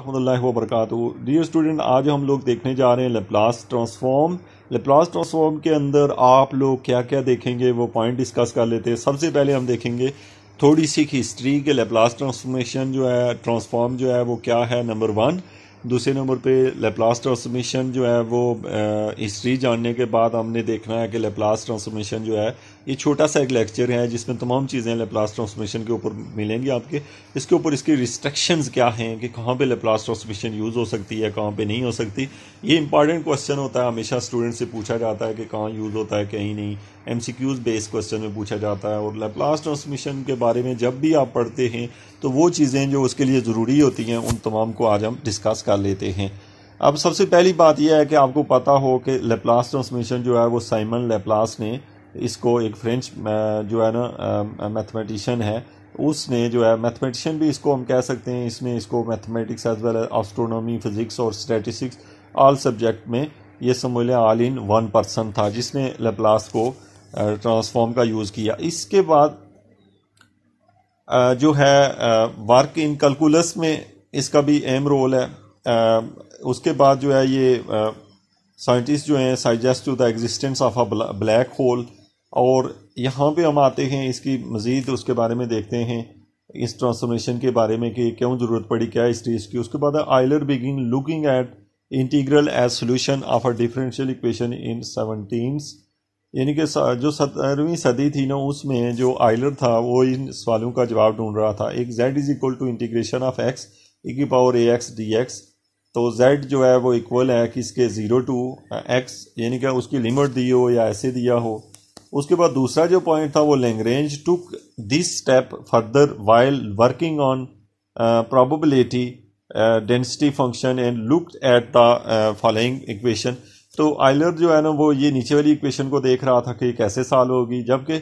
अहमदिल्ला वरक dear student आज हम लोग देखने जा रहे हैं लेप्लास ट्रांसफॉर्म लेप्लास ट्रांसफॉर्म के अंदर आप लोग क्या क्या देखेंगे वो पॉइंट डिस्कस कर लेते हैं सबसे पहले हम देखेंगे थोड़ी सी हिस्ट्री के लेप्लास ट्रांसफॉर्मेशन जो है ट्रांसफॉर्म जो है वो क्या है नंबर वन दूसरे नंबर पे लेप्लास ट्रांसफॉर्मेशन जो है वो हिस्ट्री जानने के बाद हमने देखना है कि लेप्लास ट्रांसफॉर्मेशन जो है ये छोटा सा एक लेक्चर है जिसमें तमाम चीज़ें लेप्लास ट्रांसमिशन के ऊपर मिलेंगी आपके इसके ऊपर इसकी रिस्ट्रिक्शंस क्या हैं कि कहाँ पे लेप्लास ट्रांसमिशन यूज़ हो सकती है कहाँ पे नहीं हो सकती ये इंपॉर्टेंट क्वेश्चन होता है हमेशा स्टूडेंट से पूछा जाता है कि कहाँ यूज़ होता है कहीं नहीं M C Qs based question में पूछा जाता है और लेप्लास ट्रांसमिशन के बारे में जब भी आप पढ़ते हैं तो वो चीज़ें जो उसके लिए ज़रूरी होती हैं उन तमाम को आज हम डिस्कस कर लेते हैं अब सबसे पहली बात यह है कि आपको पता हो कि लेप्लास ट्रांसमिशन जो है वो साइमन लेप्लास ने इसको एक फ्रेंच जो है ना मैथमेटिशियन है उसने जो है मैथमेटिशियन भी इसको हम कह सकते हैं इसने इसको mathematics as well astronomy physics और स्टैटिस्टिक्स ऑल सब्जेक्ट में ये समझ लें ऑल इन वन पर्सन था जिसने लेप्लास को ट्रांसफॉर्म का यूज़ किया इसके बाद जो है वर्क इन कैलकुलस में इसका भी अहम रोल है उसके बाद जो है ये साइंटिस्ट जो हैं suggest to the existence of a black hole और यहाँ पे हम आते हैं इसकी मज़ीद उसके बारे में देखते हैं इस ट्रांसफॉर्मेशन के बारे में कि क्यों ज़रूरत पड़ी क्या इस चीज़ की उसके बाद Euler begin looking at integral as solution of a differential equation in seventeens यानी कि जो सत्रहवीं सदी थी ना उसमें जो आइलर था वो इन सवालों का जवाब ढूंढ रहा था एक Z is equal to integration of X E की power A X D X तो जेड जो है वो इक्वल है किसके ज़ीरो टू एक्स यानी कि उसकी लिमिट दी हो या ऐसे दिया हो उसके बाद दूसरा जो पॉइंट था वो Lagrange to this step further while working on probability density function and look at the following equation तो आइलर जो है ना वो ये नीचे वाली इक्वेशन को देख रहा था कि कैसे साल होगी जबकि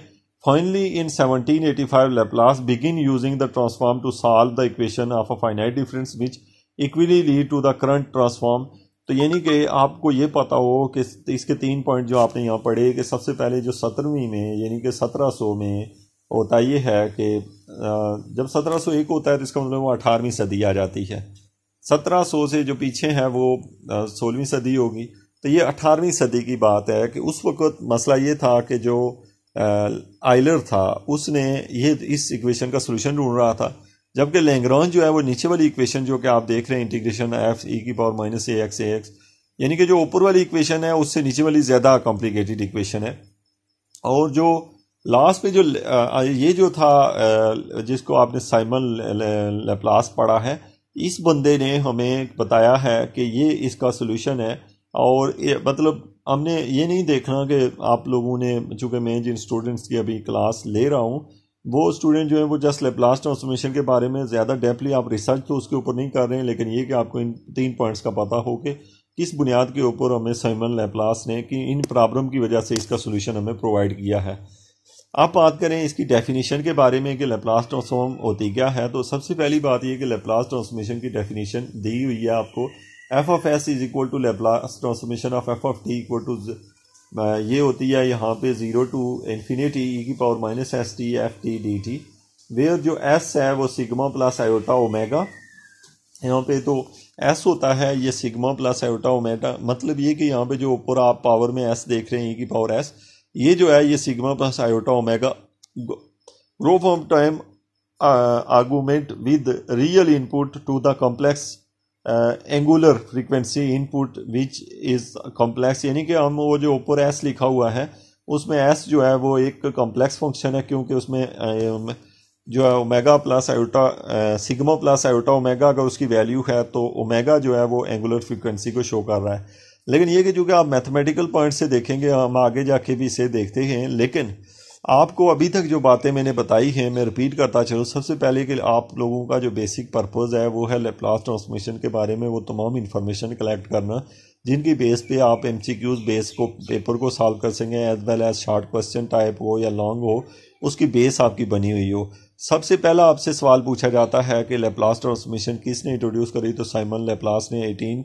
finally in 1785 Laplace begin using the transform to solve the equation of a finite difference which equally lead to the current transform तो ये नहीं कि आपको ये पता हो कि इसके तीन पॉइंट जो आपने यहाँ पढ़े कि सबसे पहले जो सत्रहवीं में यानी कि सत्रह सौ में होता ये है कि जब सत्रह सौ एक होता है तो इसका मतलब वो अठारहवीं सदी आ जाती है सत्रह सौ से जो पीछे है वो सोलहवीं सदी होगी तो ये अठारहवीं सदी की बात है कि उस वक्त मसला ये था कि जो आइलर था उसने ये इस इक्वेशन का सोल्यूशन ढूंढ रहा था जबकि लेंग्रॉन जो है वो नीचे वाली इक्वेशन जो कि आप देख रहे हैं इंटीग्रेशन एफ ई की power minus A X A X यानी कि जो ऊपर वाली इक्वेशन है उससे नीचे वाली ज़्यादा कॉम्प्लिकेटेड इक्वेशन है और जो लास्ट पे जो ये जो था जिसको आपने साइमन लेप्लास पढ़ा है इस बंदे ने हमें बताया है कि ये इसका सोल्यूशन है और मतलब हमने ये नहीं देखना कि आप लोगों ने चूंकि मैं जिन स्टूडेंट्स की अभी क्लास ले रहा हूँ वो स्टूडेंट जो है वो जस्ट लेप्लास्ट ट्रांसफॉर्मेशन के बारे में ज़्यादा डेपली आप रिसर्च तो उसके ऊपर नहीं कर रहे हैं लेकिन ये कि आपको इन तीन पॉइंट्स का पता हो कि किस बुनियाद के ऊपर हमें सैमन लेप्लास ने कि इन प्रॉब्लम की वजह से इसका सोल्यूशन हमें प्रोवाइड किया है आप बात करें इसकी डेफिनेशन के बारे में कि लेप्लास ट्रांसफॉर्म होती क्या है तो सबसे पहली बात यह कि लेप्लास ट्रांसफॉर्मेशन की डेफिनेशन दी हुई है आपको F of S is equal to Laplace transformation of F of T equal to ये होती है यहाँ पे ज़ीरो टू इन्फिनिटी ई की power minus S T F T D T where जो एस है वो सिग्मा प्लस आयोटा ओमेगा यहाँ पे तो एस होता है ये सिग्मा प्लस आयोटा ओमेगा मतलब ये कि यहाँ पे जो ऊपर आप पावर में एस देख रहे हैं ई e की पावर एस ये जो है ये sigma plus iota omega growth of time argument with real input to the complex uh, angular frequency input which is complex यानी कि हम वो जो ऊपर s लिखा हुआ है उसमें s जो है वो एक कॉम्प्लेक्स फंक्शन है क्योंकि उसमें uh, जो है omega plus iota sigma plus iota omega अगर उसकी वैल्यू है तो ओमेगा जो है वो एंगुलर फ्रीक्वेंसी को शो कर रहा है लेकिन ये कि चूँकि आप मैथमेटिकल पॉइंट से देखेंगे हम आगे जाके भी इसे देखते हैं लेकिन आपको अभी तक जो बातें मैंने बताई हैं मैं रिपीट करता चलूँ सबसे पहले कि आप लोगों का जो बेसिक पर्पज़ है वो है लेप्लास ट्रांसमिशन के बारे में वो तमाम इन्फॉर्मेशन कलेक्ट करना जिनकी बेस पे आप एम सी क्यूज़ बेस को पेपर को सॉल्व कर सकें as well as short question type हो या लॉन्ग हो उसकी बेस आपकी बनी हुई हो सबसे पहला आपसे सवाल पूछा जाता है कि लेप्लास ट्रांसमिशन किसने इंट्रोड्यूस करी तो साइमन लेप्लास ने एटीन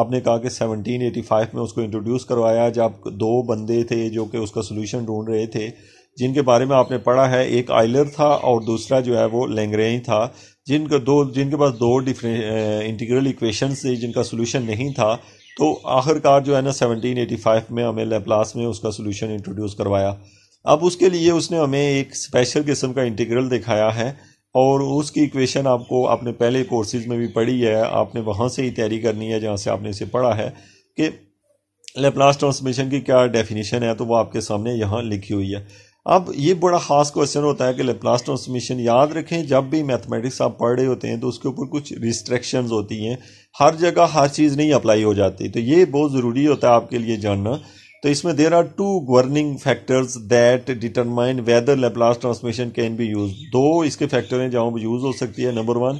आपने कहा कि 1785 में उसको इंट्रोड्यूस करवाया जब दो बंदे थे जो कि उसका सोल्यूशन ढूंढ रहे थे जिनके बारे में आपने पढ़ा है एक आइलर था और दूसरा जो है वो लेंग्रेन था जिनका दो जिनके पास दो इंटीग्रल इक्वेशन थे जिनका सोल्यूशन नहीं था तो आखिरकार जो है ना 1785 में हमें लेप्लास में उसका सोल्यूशन इंट्रोड्यूस करवाया अब उसके लिए उसने हमें एक स्पेशल किस्म का इंटीग्रल दिखाया है और उसकी इक्वेशन आपको आपने पहले कोर्सेज में भी पढ़ी है आपने वहाँ से ही तैयारी करनी है जहाँ से आपने इसे पढ़ा है कि लेप्लास ट्रांसमिशन की क्या डेफिनेशन है तो वो आपके सामने यहाँ लिखी हुई है अब ये बड़ा खास क्वेश्चन होता है कि लेप्लास ट्रांसमिशन याद रखें जब भी मैथमेटिक्स आप पढ़ रहे होते हैं तो उसके ऊपर कुछ रिस्ट्रिक्शंस होती हैं हर जगह हर चीज़ नहीं अप्लाई हो जाती तो ये बहुत ज़रूरी होता है आपके लिए जानना तो इसमें there are two governing factors that determine whether Laplace transmission can be use दो इसके फैक्टर हैं जहाँ पर यूज़ हो सकती है number one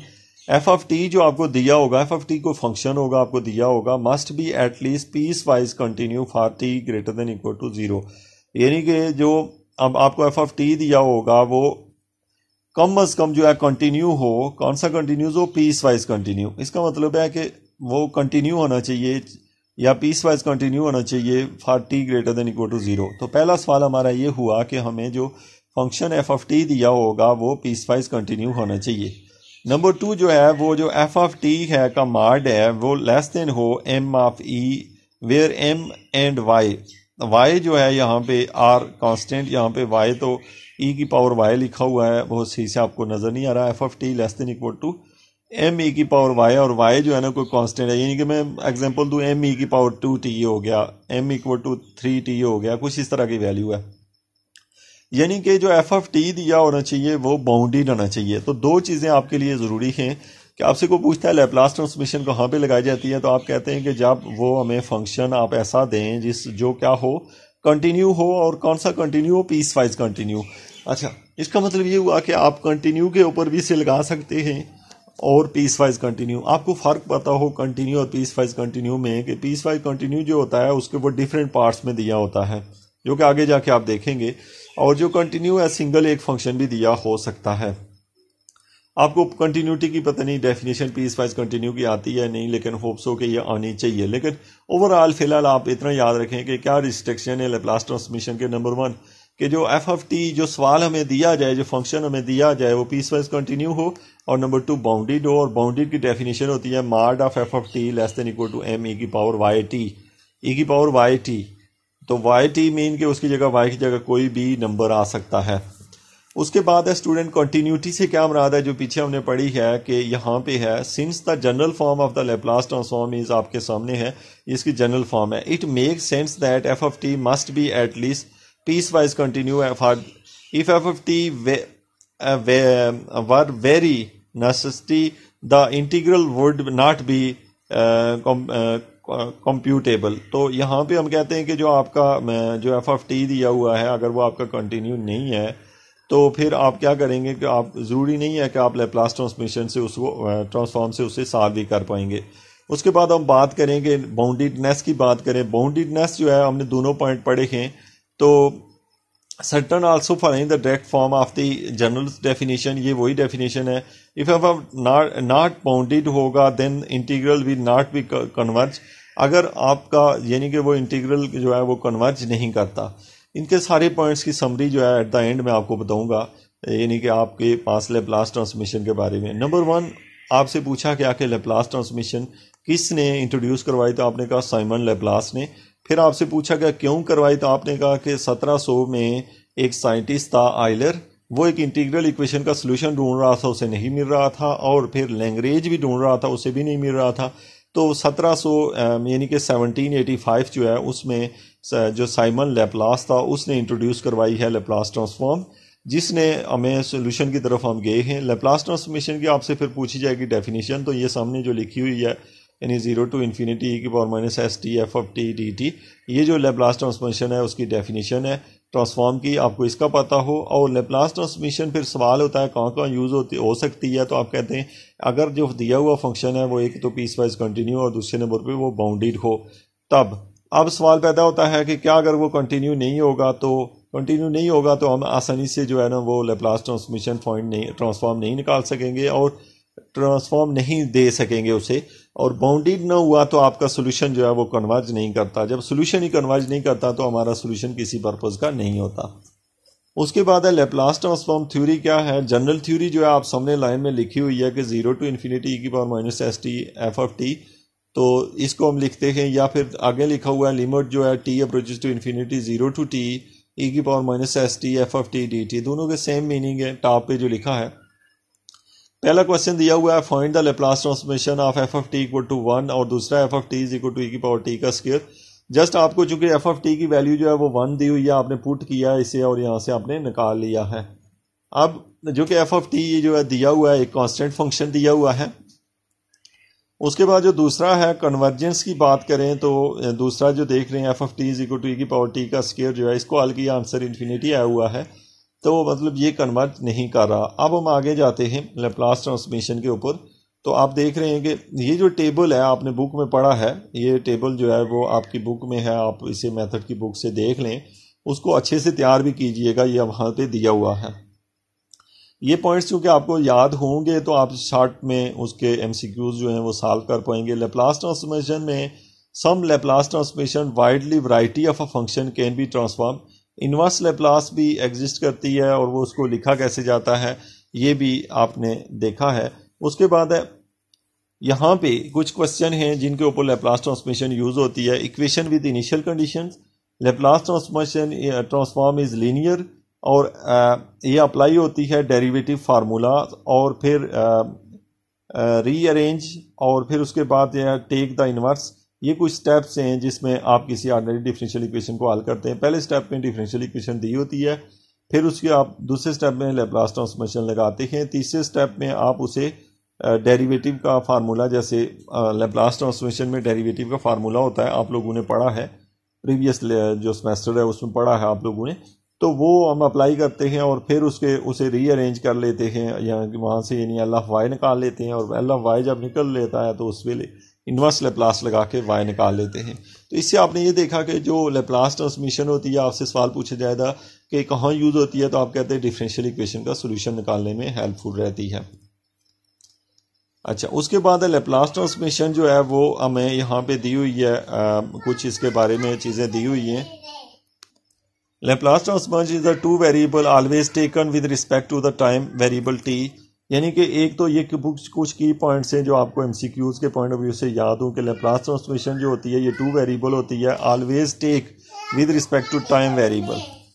F F T जो आपको दिया होगा एफ एफ टी को फंक्शन होगा आपको दिया होगा must be at least piecewise continue for T greater than equal to zero यानी कि जो अब आपको एफ ऑफ टी दिया होगा वो कम अज कम जो है कंटिन्यू हो कौन सा कंटिन्यू हो पीस वाइज कंटिन्यू इसका मतलब है कि वो कंटिन्यू होना चाहिए या पीस वाइज कंटिन्यू होना चाहिए for T greater than equal to zero तो पहला सवाल हमारा ये हुआ कि हमें जो फंक्शन एफ ऑफ टी दिया होगा वो पीस वाइज कंटिन्यू होना चाहिए नंबर टू जो है वो जो एफ ऑफ टी है का मार्ड है वो लेस देन हो M of E where M and Y Y जो है यहाँ पे आर कांस्टेंट यहाँ पे वाई तो ई e की पावर वाई लिखा हुआ है बहुत सही से आपको नजर नहीं आ रहा e है F of T less than equal to M E की पावर वाई और वाई जो है ना कोई कांस्टेंट है यानी कि मैं एग्जांपल दू एम ई की पावर टू टी हो गया M equal to three T हो गया कुछ इस तरह की वैल्यू है यानी कि जो एफ ऑफ टी दिया होना चाहिए वो बाउंडेड होना चाहिए तो दो चीज़ें आपके लिए ज़रूरी हैं कि आपसे कोई पूछता है लेप्लास ट्रांसमिशन कहाँ पे लगाई जाती है तो आप कहते हैं कि जब वो हमें फंक्शन आप ऐसा दें जिस जो क्या हो कंटिन्यू हो और कौन सा कंटिन्यू हो पीस वाइज कंटिन्यू अच्छा इसका मतलब ये हुआ कि आप कंटिन्यू के ऊपर भी इसे लगा सकते हैं और पीस वाइज कंटिन्यू आपको फ़र्क पता हो कंटिन्यू और पीस वाइज कंटिन्यू में कि पीस वाइज कंटिन्यू जो होता है उसके ऊपर डिफरेंट पार्ट्स में दिया होता है जो कि आगे जाके आप देखेंगे और जो कंटिन्यू है सिंगल एक फंक्शन भी दिया हो सकता है आपको कंटिन्यूटी की पता नहीं डेफिनेशन पीस वाइज कंटिन्यू की आती है नहीं लेकिन होप्स हो कि ये आनी चाहिए लेकिन ओवरऑल फिलहाल आप इतना याद रखें कि क्या रिस्ट्रिक्शन है लेप्लास ट्रांसमिशन के नंबर वन कि जो एफ एफ टी जो सवाल हमें दिया जाए जो फंक्शन हमें दिया जाए वो पीस वाइज कंटिन्यू हो और नंबर टू बाउंडेड हो और बाउंडेड की डेफिनेशन होती है mod of F F T less than equal to M E की पावर वाई टी ई की पावर वाई टी तो वाई टी मीन के उसकी जगह वाई की जगह कोई भी नंबर आ सकता है उसके बाद है स्टूडेंट कंटिन्यूटी से क्या मराद है जो पीछे हमने पढ़ी है कि यहाँ पे है since the general form of the Laplace transform is आपके सामने है इसकी जनरल फॉर्म है it make sense that F F T must be at least piecewise continue if F F T were very necessity the integral would not be computable uh, uh, तो यहाँ पे हम कहते हैं कि जो आपका uh, जो एफ एफ टी दिया हुआ है अगर वो आपका कंटिन्यू नहीं है तो फिर आप क्या करेंगे कि आप ज़रूरी नहीं है कि आप लेप्लास ट्रांसमिशन से उसको ट्रांसफॉर्म से उसे साथ भी कर पाएंगे उसके बाद हम बात करेंगे बाउंडेडनेस की बात करें बाउंडेडनेस जो है हमने दोनों पॉइंट पढ़े हैं तो certain also find the direct form of the general definition ये वही डेफिनेशन है if F not not bounded होगा then integral will not be converge अगर आपका यानी कि वो इंटीग्रल जो है वो कन्वर्ज नहीं करता इनके सारे पॉइंट्स की समरी जो है एट द एंड में आपको बताऊंगा यानी कि आपके पास लेप्लास ट्रांसमिशन के बारे में नंबर वन आपसे पूछा कि आखिर लेप्लास ट्रांसमिशन किसने इंट्रोड्यूस करवाई तो आपने कहा साइमन लेप्लास ने फिर आपसे पूछा गया क्यों करवाई तो आपने कहा कि 1700 में एक साइंटिस्ट था आइलर वो एक इंटीग्रल इक्वेशन का सोल्यूशन ढूंढ रहा था उसे नहीं मिल रहा था और फिर लैंग्वेज भी ढूंढ रहा था उसे भी नहीं मिल रहा था तो सत्रह सौ यानी कि सेवनटीन एटी फाइव जो है उसमें जो साइमन लेप्लास था उसने इंट्रोड्यूस करवाई है लेप्लास ट्रांसफॉर्म जिसने हमें सोल्यूशन की तरफ हम गए हैं लेप्लास ट्रांसफॉर्मेशन की आपसे फिर पूछी जाएगी डेफिनेशन तो ये सामने जो लिखी हुई है यानी जीरो टू इन्फिनिटी की power minus S T F F T D T ये जो लेप्लास ट्रांसफॉर्मेशन है उसकी डेफिनेशन है ट्रांसफॉर्म की आपको इसका पता हो और लेप्लास ट्रांसमिशन फिर सवाल होता है कहाँ कहाँ यूज़ होती हो सकती है तो आप कहते हैं अगर जो दिया हुआ फंक्शन है वो एक तो पीस वाइज कंटिन्यू और दूसरे नंबर पे वो बाउंडेड हो तब अब सवाल पैदा होता है कि क्या अगर वो कंटिन्यू नहीं होगा तो कंटिन्यू नहीं होगा तो हम आसानी से जो है ना वो लेप्लास ट्रांसमिशन पॉइंट नहीं ट्रांसफॉर्म नहीं निकाल सकेंगे और ट्रांसफॉर्म नहीं दे सकेंगे उसे और बाउंडेड ना हुआ तो आपका सोल्यूशन जो है वो कन्वर्ज नहीं करता जब सोल्यूशन ही कन्वर्ज नहीं करता तो हमारा सोल्यूशन किसी पर्पज का नहीं होता उसके बाद है लेप्लास ट्रांसफॉर्म थ्योरी क्या है जनरल थ्योरी जो है आप सामने लाइन में लिखी हुई है कि जीरो टू इन्फिनिटी ई की power minus S T F F T तो इसको हम लिखते हैं या फिर आगे लिखा हुआ है लिमिट जो है t approaches to infinity zero to t ई की power minus S T F F T D t दोनों के सेम मीनिंग है टॉप पे जो लिखा है पहला क्वेश्चन दिया हुआ है find the Laplace transmission of F F t equal to one और दूसरा f F t is equal to e की पावर टी का स्केयर जस्ट आपको चूंकि एफ एफ टी की वैल्यू जो है वो वन दी हुई है आपने पुट किया है इसे और यहाँ से आपने निकाल लिया है अब जो कि एफ एफ टी जो है दिया हुआ है एक कॉन्स्टेंट फंक्शन दिया हुआ है उसके बाद जो दूसरा है कन्वर्जेंस की बात करें तो दूसरा जो देख रहे हैं f F t is equal to e की पावर टी का स्केयर जो है इसको हल किया आंसर इन्फिनिटी आया हुआ है तो वो मतलब ये कन्वर्ट नहीं कर रहा अब हम आगे जाते हैं लेप्लास ट्रांसमिशन के ऊपर तो आप देख रहे हैं कि ये जो टेबल है आपने बुक में पढ़ा है ये टेबल जो है वो आपकी बुक में है आप इसे मेथड की बुक से देख लें उसको अच्छे से तैयार भी कीजिएगा ये वहाँ पे दिया हुआ है ये पॉइंट्स क्योंकि आपको याद होंगे तो आप शार्ट में उसके एम जो हैं वो सॉल्व कर पाएंगे लेप्लास ट्रांसमिशन में some Laplace transmission widely variety of a function can be transform inverse Laplace भी एग्जिस्ट करती है और वो उसको लिखा कैसे जाता है ये भी आपने देखा है उसके बाद है यहाँ पे कुछ क्वेश्चन हैं जिनके ऊपर लेप्लास ट्रांसमिशन यूज होती है equation with initial condition Laplace transmission transform is linear और uh, ये अप्लाई होती है डेरिवेटिव फार्मूला और फिर रीअरेंज uh, uh, और फिर उसके बाद टेक द इनवर्स ये कुछ स्टेप्स हैं जिसमें आप किसी आर्डनरी डिफरेंशियल इक्वेशन को हल करते हैं पहले स्टेप में डिफरेंशियल इक्वेशन दी होती है फिर उसके आप दूसरे स्टेप में लेप्लास ट्रांसफॉर्मेशन लगाते हैं तीसरे स्टेप में आप उसे डेरिवेटिव का फार्मूला जैसे लेप्लास ट्रांसफॉर्मेशन में डेरिवेटिव का फार्मूला होता है आप लोगों ने पढ़ा है प्रीवियस जो सेमेस्टर है उसमें पढ़ा है आप लोगों ने तो वो हम अप्लाई करते हैं और फिर उसके उसे रीअरेंज कर लेते हैं या वहाँ से यानी अल्लाह वाई निकाल लेते हैं और अल्लाह वाई जब निकल लेता है तो उस वेले इन्वर्स लेप्लास लगा के वाई निकाल लेते हैं तो इससे आपने ये देखा कि जो लेप्लास ट्रांसमिशन होती है आपसे सवाल पूछा जाएगा कि कहाँ यूज़ होती है तो आप कहते हैं डिफरेंशियल इक्वेशन का सोल्यूशन निकालने में हेल्पफुल रहती है अच्छा उसके बाद लेप्लास ट्रांसमिशन जो है वो हमें यहाँ पे दी हुई है आ, कुछ इसके बारे में चीज़ें दी हुई हैं Laplace transmission is the to variable always taken with respect to the time variable t यानी कि एक तो ये कुछ कुछ की पॉइंट्स हैं जो आपको क्यूज के पॉइंट ऑफ व्यू से याद हो कि लेप्लास ट्रांसफॉर्मेशन जो होती है ये टू वेरिएबल होती है always take with respect to time variable